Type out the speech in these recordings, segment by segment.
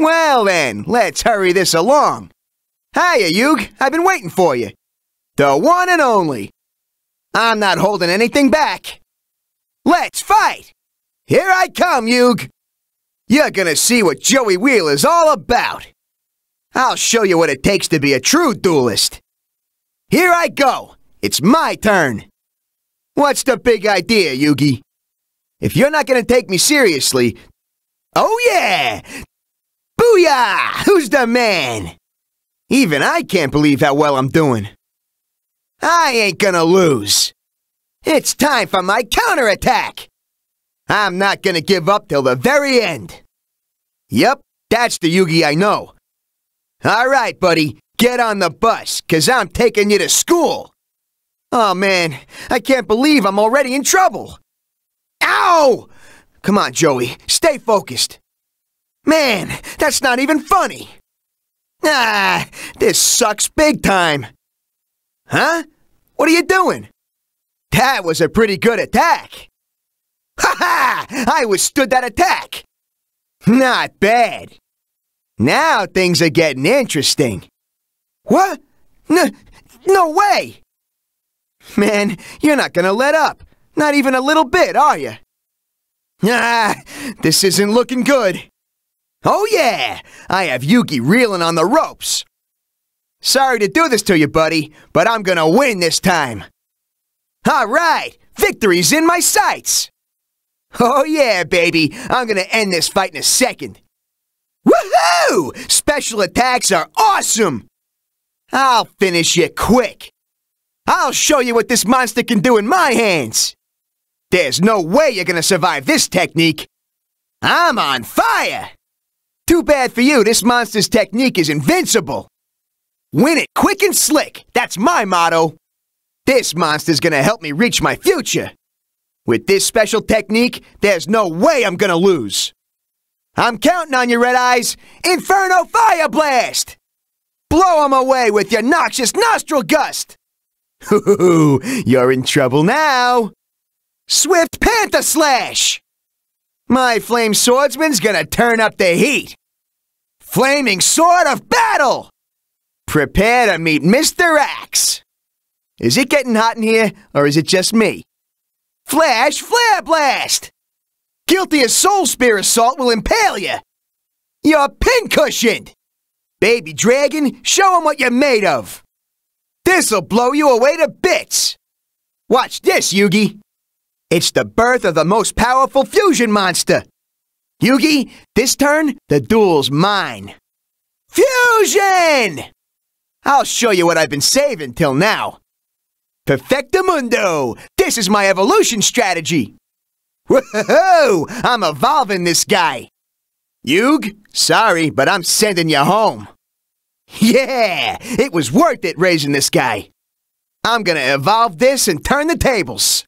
Well then, let's hurry this along. Hiya, Yug. I've been waiting for you. The one and only. I'm not holding anything back. Let's fight! Here I come, Yug. You're gonna see what Joey Wheel is all about. I'll show you what it takes to be a true duelist. Here I go. It's my turn. What's the big idea, Yugi? If you're not gonna take me seriously... Oh yeah. Who's the man? Even I can't believe how well I'm doing. I ain't gonna lose. It's time for my counterattack. I'm not gonna give up till the very end. Yep, that's the Yugi I know. Alright, buddy, get on the bus, cause I'm taking you to school. Oh man, I can't believe I'm already in trouble. Ow! Come on, Joey, stay focused. Man, that's not even funny. Ah, this sucks big time. Huh? What are you doing? That was a pretty good attack. Ha ha! I withstood that attack. Not bad. Now things are getting interesting. What? No, no way! Man, you're not gonna let up. Not even a little bit, are you? Ah, this isn't looking good. Oh yeah, I have Yuki reeling on the ropes. Sorry to do this to you, buddy, but I'm gonna win this time. All right, victory's in my sights. Oh yeah, baby, I'm gonna end this fight in a second. Woohoo! Special attacks are awesome! I'll finish you quick. I'll show you what this monster can do in my hands. There's no way you're gonna survive this technique. I'm on fire! Too bad for you, this monster's technique is invincible. Win it quick and slick, that's my motto. This monster's gonna help me reach my future. With this special technique, there's no way I'm gonna lose. I'm counting on you, Red Eyes. Inferno Fire Blast! Blow 'em away with your noxious nostril gust! Hoo you're in trouble now! Swift Panther Slash! My flame swordsman's gonna turn up the heat! Flaming Sword of Battle! Prepare to meet Mr. Axe! Is it getting hot in here, or is it just me? Flash Flare Blast! Guilty as Soul Spear Assault will impale you! You're pincushioned! Baby Dragon, show him what you're made of! This'll blow you away to bits! Watch this, Yugi! It's the birth of the most powerful fusion monster! Yugi, this turn, the duel's mine. Fusion! I'll show you what I've been saving till now. Perfectamundo! This is my evolution strategy! Whoa! I'm evolving this guy! Yug, sorry, but I'm sending you home. Yeah! It was worth it raising this guy. I'm gonna evolve this and turn the tables.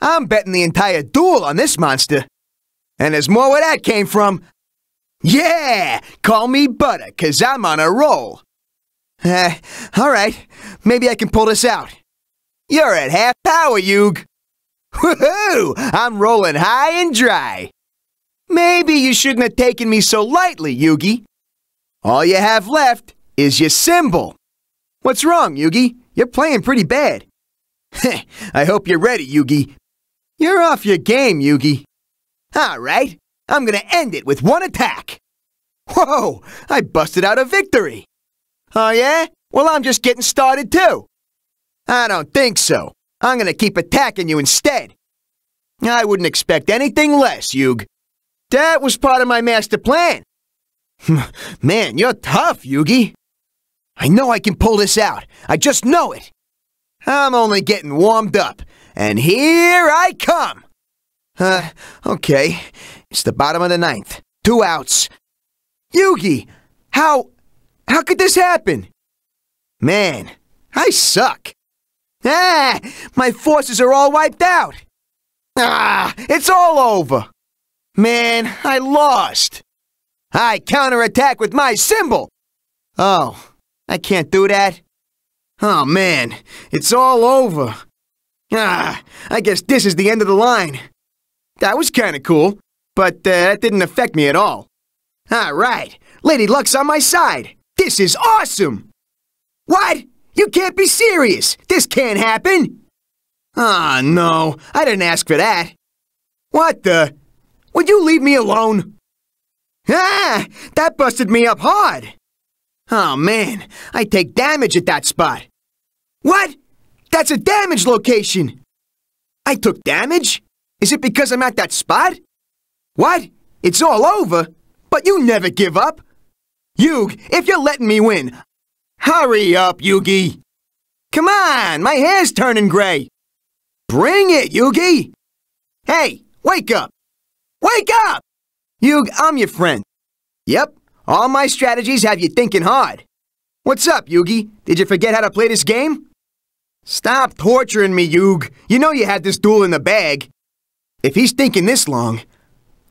I'm betting the entire duel on this monster. And there's more where that came from. Yeah, call me Butter, cause I'm on a roll. Uh, eh, alright, maybe I can pull this out. You're at half power, Yug. Woohoo! I'm rolling high and dry. Maybe you shouldn't have taken me so lightly, Yugi. All you have left is your symbol. What's wrong, Yugi? You're playing pretty bad. I hope you're ready, Yugi. You're off your game, Yugi. All right, I'm gonna end it with one attack. Whoa, I busted out a victory. Oh yeah? Well, I'm just getting started too. I don't think so. I'm gonna keep attacking you instead. I wouldn't expect anything less, Yug. That was part of my master plan. Man, you're tough, Yugi. I know I can pull this out. I just know it. I'm only getting warmed up. And here I come. Uh, okay. It's the bottom of the ninth. Two outs. Yugi! How... how could this happen? Man, I suck. Ah! My forces are all wiped out! Ah! It's all over! Man, I lost! I counterattack with my symbol! Oh, I can't do that? Oh man, it's all over. Ah, I guess this is the end of the line. That was kinda cool, but uh, that didn't affect me at all. Alright, Lady Luck's on my side. This is awesome! What? You can't be serious! This can't happen! Ah, oh, no, I didn't ask for that. What the? Would you leave me alone? Ah, that busted me up hard. Oh man, I take damage at that spot. What? That's a damage location. I took damage? Is it because I'm at that spot? What? It's all over? But you never give up. Yug, if you're letting me win, hurry up, Yugi. Come on, my hair's turning gray. Bring it, Yugi. Hey, wake up. Wake up! Yug, I'm your friend. Yep, all my strategies have you thinking hard. What's up, Yugi? Did you forget how to play this game? Stop torturing me, Yug. You know you had this duel in the bag. If he's thinking this long...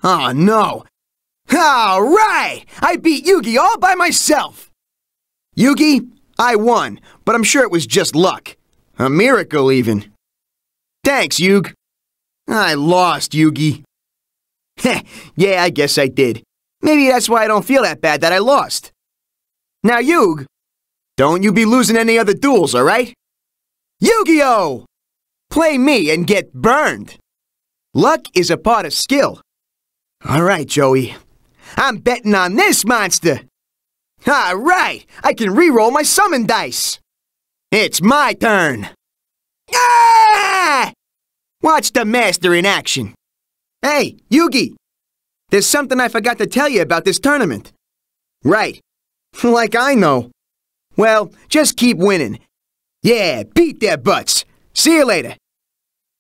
Oh, no. All right! I beat Yugi all by myself! Yugi, I won, but I'm sure it was just luck. A miracle, even. Thanks, Yug. I lost, Yugi. Heh, yeah, I guess I did. Maybe that's why I don't feel that bad that I lost. Now, Yug, don't you be losing any other duels, all right? Yu-Gi-Oh! Play me and get burned! Luck is a part of skill. All right, Joey. I'm betting on this monster. All right, I can re-roll my summon dice. It's my turn. Ah! Watch the master in action. Hey, Yugi, there's something I forgot to tell you about this tournament. Right, like I know. Well, just keep winning. Yeah, beat their butts. See you later.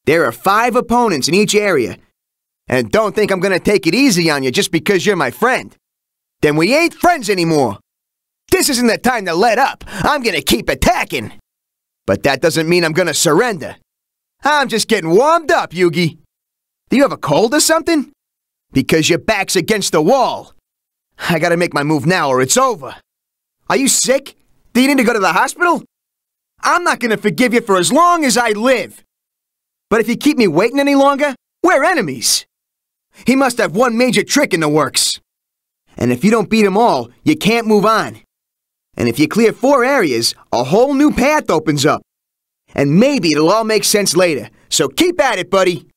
There are five opponents in each area. And don't think I'm gonna take it easy on you just because you're my friend. Then we ain't friends anymore. This isn't the time to let up. I'm gonna keep attacking. But that doesn't mean I'm gonna surrender. I'm just getting warmed up, Yugi. Do you have a cold or something? Because your back's against the wall. I gotta make my move now or it's over. Are you sick? Do you need to go to the hospital? I'm not gonna forgive you for as long as I live. But if you keep me waiting any longer, we're enemies. He must have one major trick in the works. And if you don't beat them all, you can't move on. And if you clear four areas, a whole new path opens up. And maybe it'll all make sense later. So keep at it, buddy.